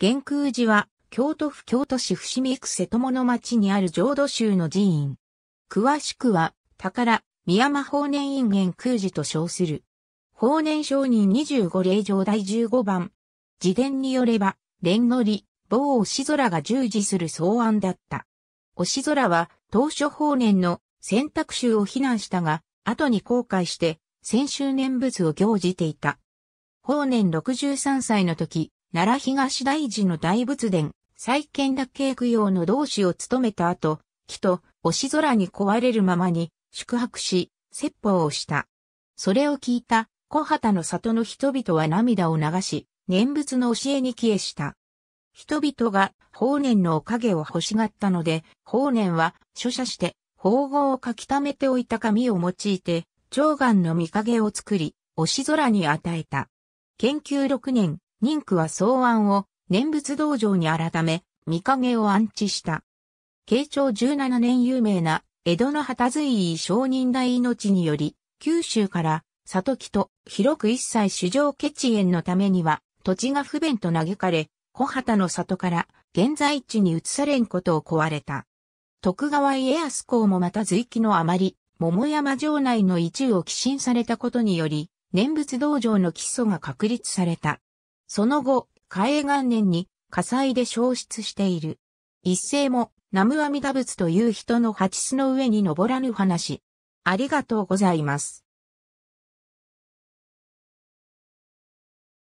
玄空寺は、京都府京都市伏見区瀬友の町にある浄土宗の寺院。詳しくは、宝、宮間法然院玄空寺と称する。法然上人25例上第15番。自伝によれば、蓮乗り、某押空が従事する草案だった。押空は、当初法然の選択集を非難したが、後に後悔して、先週念仏を行じていた。法年63歳の時、奈良東大寺の大仏殿、再建だけ供養の同志を務めた後、木と星空に壊れるままに宿泊し、説法をした。それを聞いた小畑の里の人々は涙を流し、念仏の教えに帰えした。人々が法然のおかげを欲しがったので、法然は書写して法号を書き溜めておいた紙を用いて、長眼の見影を作り、星空に与えた。研究6年、人区は草案を念仏道場に改め、見影を安置した。慶長17年有名な江戸の旗随意承認大命により、九州から里木と広く一切主上決縁のためには土地が不便と嘆かれ、小畑の里から現在地に移されんことを壊れた。徳川家康公もまた随記のあまり、桃山城内の一部を寄進されたことにより、念仏道場の基礎が確立された。その後、嘉永元年に火災で消失している。一世も南無阿弥陀仏という人の蜂巣の上に登らぬ話。ありがとうございます。